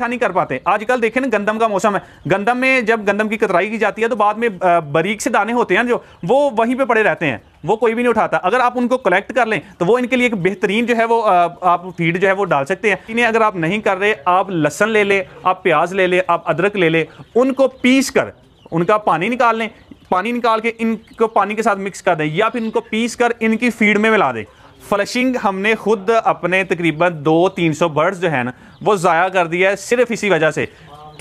इकट्ठा अच्छा नहीं कर पाते आजकल देखें ना गंदम का मौसम है गंदम में जब गंदम की कतराई की जाती है तो बाद में बारीक से दाने होते हैं जो वो वहीं पे पड़े रहते हैं वो कोई भी नहीं उठाता अगर आप उनको कलेक्ट कर लें तो वो इनके लिए एक बेहतरीन जो है वो आप फीड जो है वो डाल सकते हैं इन्हें अगर आप नहीं कर रहे आप लहसन ले लें आप प्याज ले लें आप अदरक ले लें उनको पीस कर उनका पानी निकाल लें पानी निकाल के इनको पानी के साथ मिक्स कर दें या फिर इनको पीस कर इनकी फीड में मिला दें फ्लशिंग हमने खुद अपने तकरीबन दो तीन सौ बर्ड्स जो है ना वो ज़ाया कर दिया है सिर्फ इसी वजह से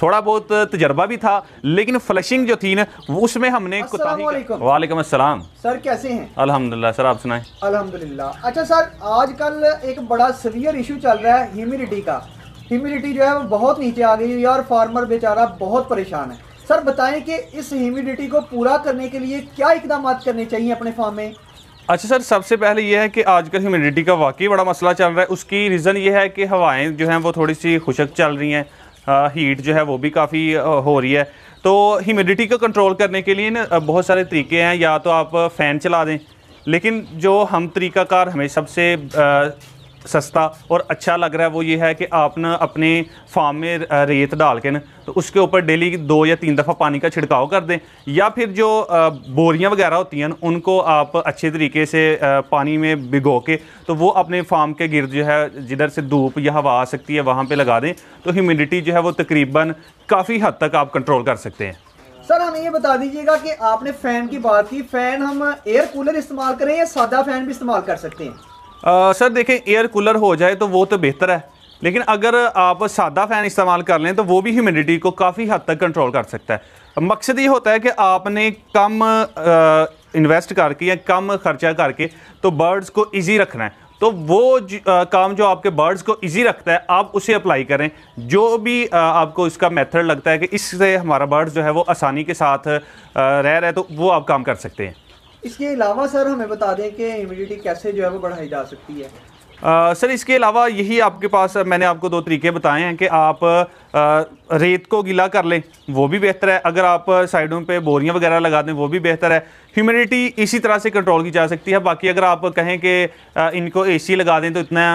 थोड़ा बहुत तजर्बा भी था लेकिन फ्लशिंग जो थी ना उसमें हमने वालेकुम अस्सलाम सर कैसे हैं अल्हम्दुलिल्लाह सर आप सुनाएं अल्हम्दुलिल्लाह अच्छा सर आजकल एक बड़ा सीवियर इशू चल रहा है ह्यूमिडिटी का ह्यूमिडिटी जो है वो बहुत नीचे आ गई है और फार्मर बेचारा बहुत परेशान है सर बताएं कि इस ह्यूमिडिटी को पूरा करने के लिए क्या इकदाम करने चाहिए अपने फार्म में अच्छा सर सबसे पहले यह है कि आजकल ह्यूमिडिटी का वाकई बड़ा मसला चल रहा है उसकी रीज़न ये है कि हवाएं जो हैं वो थोड़ी सी खुशक चल रही हैं हीट जो है वो भी काफ़ी हो रही है तो ह्यूमिडिटी को कंट्रोल करने के लिए ना बहुत सारे तरीके हैं या तो आप फ़ैन चला दें लेकिन जो हम तरीकाकार हमें सबसे सस्ता और अच्छा लग रहा है वो ये है कि आप ना अपने फार्म में रेत डाल के ना तो उसके ऊपर डेली दो या तीन दफ़ा पानी का छिड़काव कर दें या फिर जो बोरियाँ वगैरह होती हैं उनको आप अच्छे तरीके से पानी में भिगो के तो वो अपने फार्म के गिर्द जो है जिधर से धूप या हवा आ सकती है वहाँ पर लगा दें तो ह्यूमिडिटी जो है वो तकरीबन काफ़ी हद तक आप कंट्रोल कर सकते हैं सर हमें ये बता दीजिएगा कि आपने फ़ैन की बात की फ़ैन हम एयर कूलर इस्तेमाल करें या सादा फ़ैन भी इस्तेमाल कर सकते हैं आ, सर देखें एयर कूलर हो जाए तो वो तो बेहतर है लेकिन अगर आप सादा फ़ैन इस्तेमाल कर लें तो वो भी ह्यूमिडिटी को काफ़ी हद तक कंट्रोल कर सकता है मकसद ये होता है कि आपने कम इन्वेस्ट करके या कम खर्चा करके तो बर्ड्स को इजी रखना है तो वो ज, आ, काम जो आपके बर्ड्स को इजी रखता है आप उसे अप्लाई करें जो भी आ, आपको इसका मेथड लगता है कि इससे हमारा बर्ड्स जो है वो आसानी के साथ आ, रह रहा है तो वो आप काम कर सकते हैं इसके अलावा सर हमें बता दें कि इम्यूनिटी कैसे जो है वो बढ़ाई जा सकती है आ, सर इसके अलावा यही आपके पास मैंने आपको दो तरीके बताए हैं कि आप आ, रेत को गीला कर लें वो भी बेहतर है अगर आप साइडों पे बोरियां वगैरह लगा दें वो भी बेहतर है ह्यूमिडिटी इसी तरह से कंट्रोल की जा सकती है बाकी अगर आप कहें कि इनको एसी लगा दें तो इतना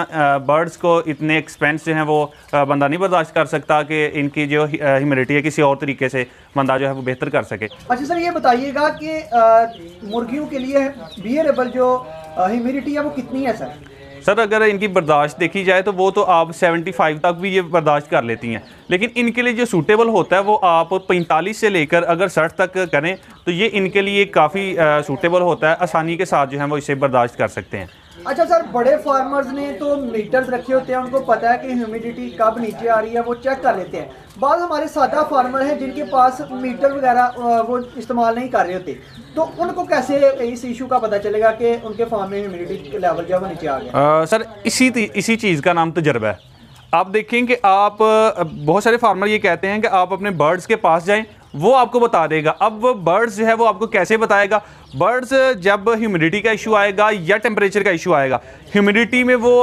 बर्ड्स को इतने एक्सपेंस जो हैं वो बंदा नहीं बर्दाश्त कर सकता कि इनकी जो ह्यूमिडिटी है किसी और तरीके से बंदा जो है वो बेहतर कर सके अच्छा सर ये बताइएगा कि मुर्गियों के लिए बियरेबल जो ह्यूमिडिटी है वो कितनी है सर सर अगर इनकी बर्दाश्त देखी जाए तो वो तो आप 75 तक भी ये बर्दाश्त कर लेती हैं लेकिन इनके लिए जो सूटेबल होता है वो आप 45 से लेकर अगर 60 तक करें तो ये इनके लिए काफ़ी सूटेबल होता है आसानी के साथ जो है वो इसे बर्दाश्त कर सकते हैं अच्छा सर बड़े फार्मर्स ने तो मीटर्स रखे होते हैं उनको पता है कि ह्यूमिडिटी कब नीचे आ रही है वो चेक कर लेते हैं बाद हमारे सादा फार्मर हैं जिनके पास मीटर वगैरह वो इस्तेमाल नहीं कर रहे होते तो उनको कैसे इस इशू का पता चलेगा कि उनके फार्म में ह्यूमिडिटी लेवल जो है नीचे आ गया आ, सर इसी इसी चीज़ का नाम तजर्बा है आप देखें कि आप बहुत सारे फार्मर ये कहते हैं कि आप अपने बर्ड्स के पास जाएं वो आपको बता देगा अब बर्ड्स जो है वो आपको कैसे बताएगा बर्ड्स जब ह्यूमिडिटी का इशू आएगा या टेम्परेचर का इशू आएगा ह्यूमिडिटी में वो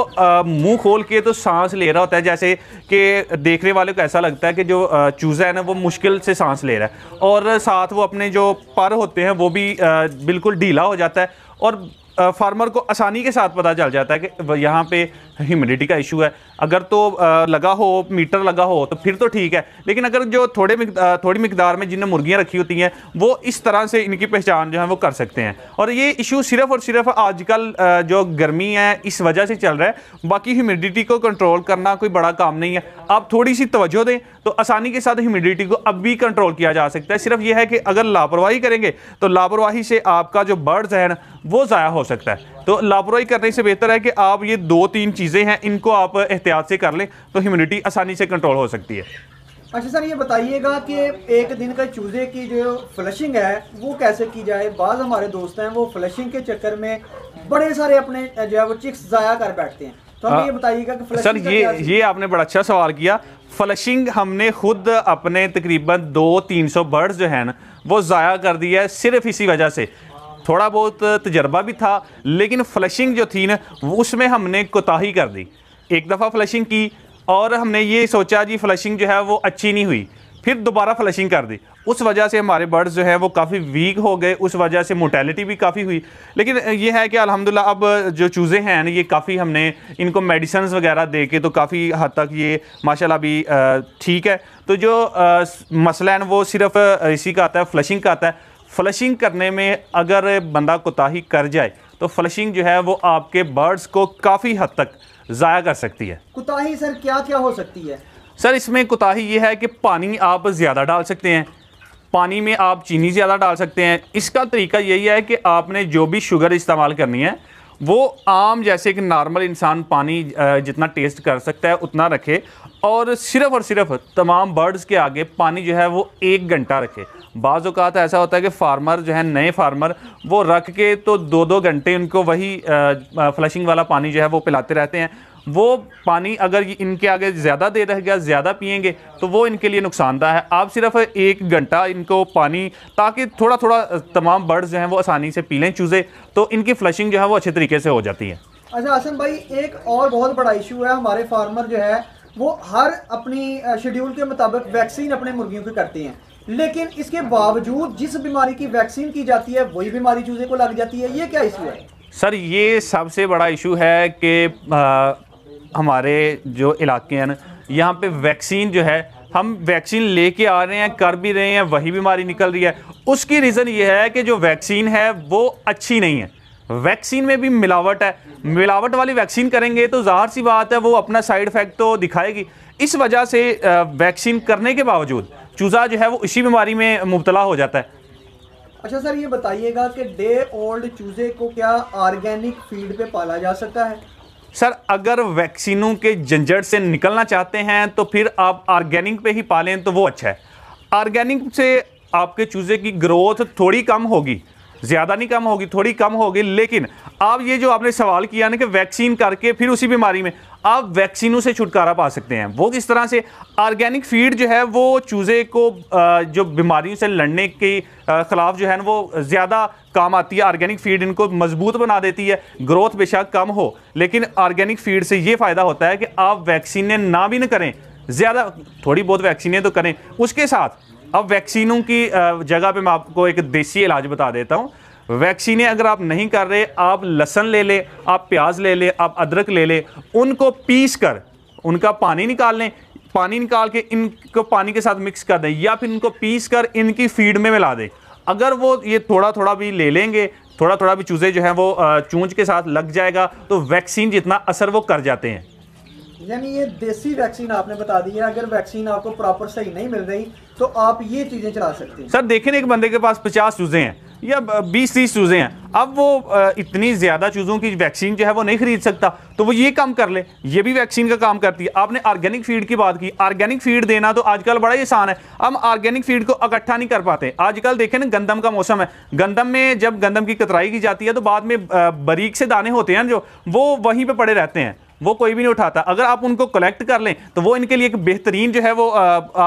मुंह खोल के तो सांस ले रहा होता है जैसे कि देखने वाले को ऐसा लगता है कि जो चूज़ा है ना वो मुश्किल से सांस ले रहा है और साथ वो अपने जो पर होते हैं वो भी बिल्कुल ढीला हो जाता है और फार्मर को आसानी के साथ पता चल जाता है कि यहाँ पे ह्यूमिडिटी का इशू है अगर तो लगा हो मीटर लगा हो तो फिर तो ठीक है लेकिन अगर जो थोड़े थोड़ी मकदार में जिन्हें मुर्गियाँ रखी होती हैं वो इस तरह से इनकी पहचान जो है वो कर सकते हैं और ये इशू सिर्फ और सिर्फ आजकल जो गर्मी है इस वजह से चल रहा है बाकी ह्यूमिडिटी को कंट्रोल करना कोई बड़ा काम नहीं है आप थोड़ी सी तवज्जो दें तो आसानी के साथ ह्यूमिडिटी को अब भी कंट्रोल किया जा सकता है सिर्फ यह है कि अगर लापरवाही करेंगे तो लापरवाही से आपका जो बर्ड्स है ना वो ज़ाया हो सकता है तो लापरवाही करने से बेहतर है कि आप ये दो तीन चीज़ें हैं इनको आप एहतियात से कर लें तो ह्यूमिडिटी आसानी से कंट्रोल हो सकती है अच्छा सर ये बताइएगा कि एक दिन का चूजे की जो फ्लशिंग है वो कैसे की जाए बाज़ हमारे दोस्त हैं वो फ्लशिंग के चक्कर में बड़े सारे अपने जो है वो चिक्स ज़ाया कर बैठते हैं तो हमें हाँ। ये बताइएगा कि सर ये ये आपने बड़ा अच्छा सवाल किया फ्लशिंग हमने खुद अपने तकरीबन दो तीन सौ बर्ड्स जो हैं ना वो ज़ाया कर दिया है सिर्फ इसी वजह से थोड़ा बहुत तजर्बा भी था लेकिन फ्लशिंग जो थी ना उसमें हमने कोताही कर दी एक दफ़ा फ्लशिंग की और हमने ये सोचा जी फ्लशिंग जो है वो अच्छी नहीं हुई फिर दोबारा फ्लशिंग कर दी उस वजह से हमारे बर्ड्स जो हैं वो काफ़ी वीक हो गए उस वजह से मोटेलिटी भी काफ़ी हुई लेकिन ये है कि अल्हम्दुलिल्लाह अब जो चूज़े हैं ये काफ़ी हमने इनको मेडिसन वगैरह दे के तो काफ़ी हद तक ये माशाल्लाह भी ठीक है तो जो मसला है वो सिर्फ इसी का आता है फ्लशिंग का आता है फ्लशिंग करने में अगर बंदा कोताही कर जाए तो फ्लशिंग जो है वो आपके बर्ड्स को काफ़ी हद तक ज़ाया कर सकती है कोताही सर क्या क्या हो सकती है सर इसमें कोताही ये है कि पानी आप ज़्यादा डाल सकते हैं पानी में आप चीनी ज़्यादा डाल सकते हैं इसका तरीका यही है कि आपने जो भी शुगर इस्तेमाल करनी है वो आम जैसे कि नॉर्मल इंसान पानी जितना टेस्ट कर सकता है उतना रखे और सिर्फ और सिर्फ तमाम बर्ड्स के आगे पानी जो है वो एक घंटा रखे बाज़ अवत ऐसा होता है कि फार्मर जो है नए फार्मर वो रख के तो दो दो घंटे उनको वही फ्लशिंग वाला पानी जो है वो पिलाते रहते हैं वो पानी अगर इनके आगे ज़्यादा देर रह गया ज़्यादा पियेंगे तो वो इनके लिए नुकसानदाह है आप सिर्फ एक घंटा इनको पानी ताकि थोड़ा थोड़ा तमाम बर्ड्स जो हैं वो आसानी से पी लें चूज़े तो इनकी फ्लशिंग जो है वो अच्छे तरीके से हो जाती है अच्छा आसम भाई एक और बहुत बड़ा इशू है हमारे फार्मर जो है वो हर अपनी शेड्यूल के मुताबिक वैक्सीन अपने मुर्गियों की करती हैं लेकिन इसके बावजूद जिस बीमारी की वैक्सीन की जाती है वही बीमारी चूजे को लग जाती है ये क्या इशू है सर ये सबसे बड़ा इशू है कि हमारे जो इलाके हैं यहाँ पे वैक्सीन जो है हम वैक्सीन लेके आ रहे हैं कर भी रहे हैं वही बीमारी निकल रही है उसकी रीज़न ये है कि जो वैक्सीन है वो अच्छी नहीं है वैक्सीन में भी मिलावट है मिलावट वाली वैक्सीन करेंगे तो ज़ाहिर सी बात है वो अपना साइड इफ़ेक्ट तो दिखाएगी इस वजह से वैक्सीन करने के बावजूद चूज़ा जो है वो इसी बीमारी में मुबतला हो जाता है अच्छा सर ये बताइएगा कि डे ओल्ड चूज़े को क्या ऑर्गेनिक फीड पे पाला जा सकता है सर अगर वैक्सीनों के झंझट से निकलना चाहते हैं तो फिर आप ऑर्गेनिक पे ही पालें तो वो अच्छा है ऑर्गेनिक से आपके चूज़े की ग्रोथ थोड़ी कम होगी ज़्यादा नहीं कम होगी थोड़ी कम होगी लेकिन अब ये जो आपने सवाल किया ना कि वैक्सीन करके फिर उसी बीमारी में आप वैक्सीनों से छुटकारा पा सकते हैं वो किस तरह से ऑर्गेनिक फीड जो है वो चूज़े को जो बीमारियों से लड़ने के ख़िलाफ़ जो है ना वो ज़्यादा काम आती है ऑर्गेनिक फीड इनको मजबूत बना देती है ग्रोथ बेशक कम हो लेकिन ऑर्गेनिक फीड से ये फ़ायदा होता है कि आप वैक्सीने ना भी ना करें ज़्यादा थोड़ी बहुत वैक्सीने तो करें उसके साथ अब वैक्सीनों की जगह पे मैं आपको एक देसी इलाज बता देता हूँ वैक्सीनें अगर आप नहीं कर रहे आप लहसन ले लें आप प्याज ले लें आप अदरक ले लें उनको पीस कर उनका पानी निकाल लें पानी निकाल के इनको पानी के साथ मिक्स कर दें या फिर इनको पीस कर इनकी फीड में मिला दें अगर वो ये थोड़ा थोड़ा भी ले लेंगे थोड़ा थोड़ा भी चूज़े जो हैं वो चूंज के साथ लग जाएगा तो वैक्सीन जितना असर वो कर जाते हैं यानी ये देसी वैक्सीन आपने बता दी है अगर वैक्सीन आपको प्रॉपर सही नहीं मिल रही तो आप ये चीज़ें चला सकते हैं सर देखें एक बंदे के पास पचास चूज़ें हैं या बीस तीस चूज़ें हैं अब वो इतनी ज़्यादा चूज़ों की वैक्सीन जो है वो नहीं खरीद सकता तो वो ये काम कर ले ये भी वैक्सीन का काम करती है आपने ऑर्गेनिक फीड की बात की ऑर्गेनिक फीड देना तो आजकल बड़ा ही आसान है हम ऑर्गेनिक फीड को इकट्ठा नहीं कर पाते आजकल देखें ना गंदम का मौसम है गंदम में जब गंदम की कतराई की जाती है तो बाद में बारीक से दाने होते हैं जो वो वहीं पर पड़े रहते हैं वो कोई भी नहीं उठाता अगर आप उनको कलेक्ट कर लें तो वो इनके लिए एक बेहतरीन जो है वो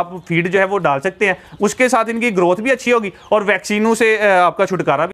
आप फीड जो है वो डाल सकते हैं उसके साथ इनकी ग्रोथ भी अच्छी होगी और वैक्सीनों से आपका छुटकारा भी